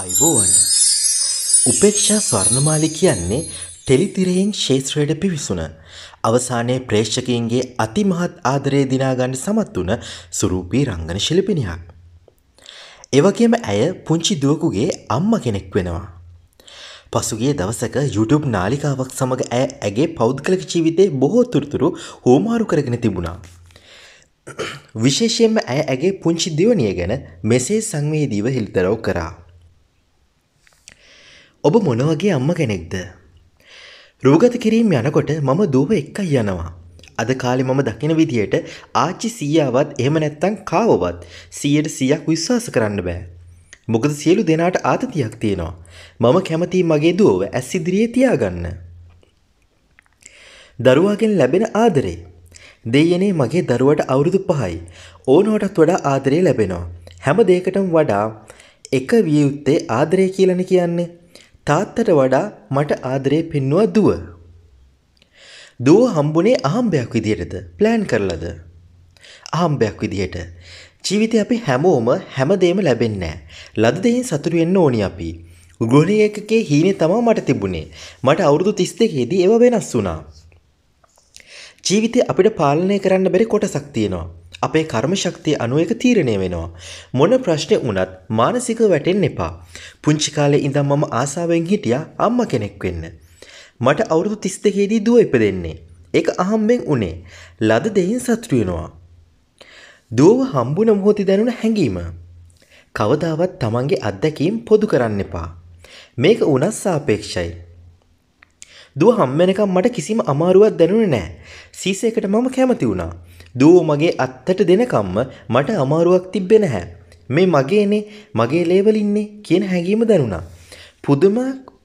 අයිබෝවන් උපේක්ෂා ස්වර්ණමාලි කියන්නේ ටෙලිතිරයෙන් ශේත්‍රයට පිවිසුන අවසානයේ ප්‍රේක්ෂකයන්ගේ අතිමහත් ආදරය දිනාගන්න සමත් වුණ සුරූපී රංගන ශිල්පිනියක්. එවගේම ඇය පුංචි දුවකුගේ අම්ම කෙනෙක් වෙනවා. පසුගිය දවසක YouTube නාලිකාවක් සමඟ ඇය ඇගේ පෞද්ගලික ජීවිතේ බොහෝ තුරතුරු හෝමාරු කරගෙන තිබුණා. විශේෂයෙන්ම ඇය ඇගේ පුංචි දියණිය ගැන මෙසේ සංවේදීව හිල්තරව් කරා. ඔබ මොනවගේ අම්ම කෙනෙක්ද. රූගත කිරීම් යනකොට මම දුව එක්කයි යනවා. අද කාලෙ මම දකින විදියට ආච්චි සීයාවත් එහෙම නැත්තං කාවවත් සියයට සියක් විශ්වාස කරන්න බෑ. මොකද සියලු දෙනාට ආතතියක් තියෙනවා. මම කැමති මගේ දුවව ඇස් ඉදිරියේ තියාගන්න. දරුවාගෙන් ලැබෙන ආදරේ. දෙයනේ මගේ දරුවට අවුරුදු පහයි. ඕනෝටත් වඩා ආදරේ ලැබෙනවා. හැම දෙයකටම වඩා එක විය යුත්තේ ආදරය කියලන කියන්නේ. තාත්තට වඩා මට ආදරේ පෙන්නුව දුව. දුව හම්බුනේ අහම්බයක් විදියටද ප්ලෑන් කරලද. අහම්බයක් විදියට. ජීවිතය අපි හැමෝම හැමදේම ලැබෙන්නේ නැහැ. ලද දෙයින් සතුටු වෙන්න ඕනි අපි. ගෘහණිය එකකේ හීනේ තමයි මට තිබුණේ. මට අවුරුදු 32 දී ඒව වෙනස් වුණා. ජීවිතේ අපිට පාලනය කරන්න බැරි කොටසක් තියෙනවා. අපේ කර්ම ශක්තිය අනුව එක තීරණය වෙනවා. මොන ප්‍රශ්නේ වුණත් මානසිකව වැටෙන්න එපා. පුංචි කාලේ ඉඳන් මම ආසාවෙන් හිටියා අම්මා කෙනෙක් වෙන්න. මට අවුරුදු 32 දී දුව ඉපදෙන්නේ. ඒක අහම්බෙන් උනේ. ලද දෙයින් සතුටු වෙනවා. දුව හම්බුන මොහොතේ දැනුණ හැඟීම. කවදාවත් Tamange අත්දැකීම් පොදු කරන්න එපා. මේක උනස් සාපේක්ෂයි. දුව හම්බ වෙනකම් මට කිසිම අමාරුවක් දැනුනේ නැහැ. සීසයකට මම කැමති වුණා. දුව මගේ අත්තට දෙනකම්ම මට අමාරුවක් තිබ්බෙ නැහැ. මේ මගේනේ මගේ ලේවල ඉන්නේ කියන හැඟීම දැනුණා. පුදුම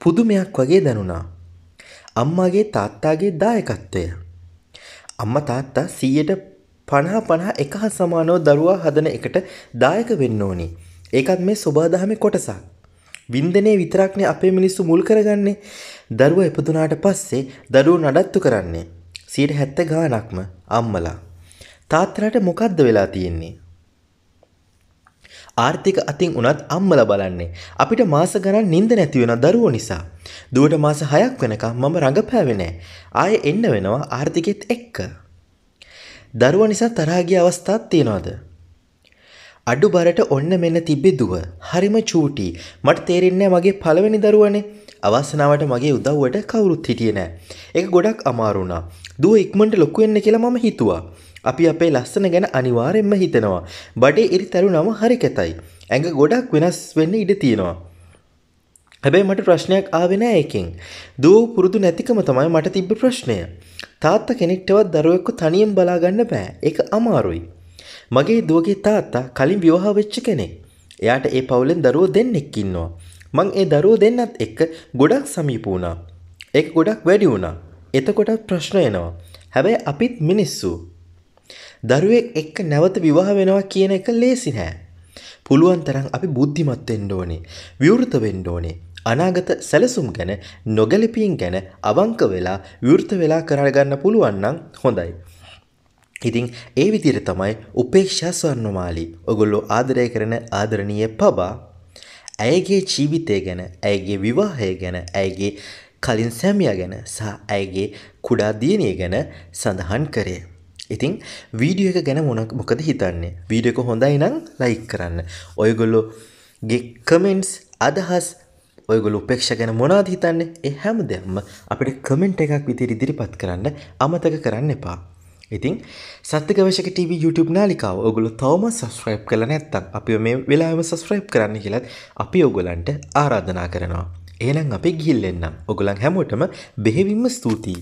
පුදුමයක් වගේ දැනුණා. අම්මාගේ තාත්තාගේ දායකත්වය. අම්මා තාත්තා 100ට 50 50 එක සමානව දරුවා හදන එකට දායක වෙන්න ඕනි. ඒකත් මේ සෝබාදහමේ කොටසක්. වින්දනයේ විතරක්නේ අපේ මිනිස්සු මුල් කරගන්නේ. දරුවා ඉපදුනාට පස්සේ දරුවෝ නඩත්තු කරන්නේ 70 ගාණක්ම අම්මලා. තාත්තලාට මොකද්ද වෙලා තියෙන්නේ? ආර්ථික අතින් උනත් අම්මලා බලන්නේ. අපිට මාස ගණන් නිින්ද නැති වෙන දරුවෝ නිසා. දුවට මාස 6ක් වෙනකම් මම රඟපෑවේ නැහැ. ආයේ එන්න වෙනවා ආර්ථිකෙත් එක්ක. දරුවා නිසා තරහ ගිය අවස්ථාත් තියනවාද? අඩු බරට ඔන්න මෙන්න තිබ්බේ දුව. හරිම චූටි. මට තේරෙන්නේ මගේ පළවෙනි දරුවනේ. අවාසනාවට මගේ උදව්වට කවුරුත් හිටියේ නෑ. ඒක ගොඩක් අමාරු වුණා. දුව ඉක්මනට ලොකු වෙන්න කියලා මම හිතුවා. අපි අපේ ලස්සන ගැන අනිවාරෙන්ම හිතනවා. බඩේ ඉරි තරුණම හරි කැතයි. ඇඟ ගොඩක් වෙනස් වෙන්න ඉඩ තියෙනවා. හැබැයි මට ප්‍රශ්නයක් ආවේ නෑ ඒකෙන්. දුව පුරුදු නැතිකම තමයි මට තිබ්බ ප්‍රශ්නය. තාත්තා කෙනෙක්ටවත් දරුවෙක්ව තනියෙන් බලා ගන්න බෑ. ඒක අමාරුයි. මගේ දුවගේ තාත්තා කලින් විවාහ වෙච්ච කෙනෙක්. එයාට ඒ පවුලෙන් දරුවෝ දෙන්නෙක් ඉන්නවා. මං ඒ දරුවෝ දෙන්නත් එක්ක ගොඩක් සමීප වුණා. ඒක ගොඩක් වැඩි වුණා. එතකොටත් ප්‍රශ්න එනවා. හැබැයි අපිත් මිනිස්සු දරුවෙක් එක්ක නැවත විවාහ වෙනවා කියන එක ලේසි නෑ. පුළුවන් තරම් අපි බුද්ධිමත් වෙන්න ඕනේ. විවෘත වෙන්න ඕනේ. අනාගත සැලසුම් ගැන නොගැලපීම් ගැන අවංක වෙලා විවෘත වෙලා කරගන්න පුළුවන් නම් හොඳයි. ඉතින් ඒ විදිහට තමයි උපේක්ෂා ස්වර්ණමාලි ඔගොල්ලෝ ආදරය කරන ආදරණීය පබා ඇයගේ ජීවිතය ගැන ඇයගේ විවාහය ගැන ඇයගේ කලින් සැමියා ගැන සහ ඇයගේ කුඩා දියණිය ගැන සඳහන් කරේ. ඉතින් වීඩියෝ එක ගැන මොනක් මොකද හිතන්නේ වීඩියක හොඳයි නම් ලයික් කරන්න ඔයගොල්ලෝ ගේ කමෙන්ට්ස් අදහස් ඔයගොල උපේක්ෂ ගැන මොනාද හිතන්නේ එ හැම දෙයක්ම අපිට කමෙන්ට් එකක් විතර ඉදිරිපත් කරන්න අමතක කරන්න එපා ඉතින් සත්‍යකවශක TV YouTube නාලිකාව ඔගොලු තවම සස්්‍රයිප් කළ නැත්තක් අපි මේ වෙලාම සස්්‍රයිප් කරන්න කියලත් අපි ඔගොලන්ට ආරාධනා කරනවා. ඒනම් අපි ගිල්ලෙන්නම් ඔගොලන් හැමෝටම බෙහෙවිම්ම ස්තුතියි.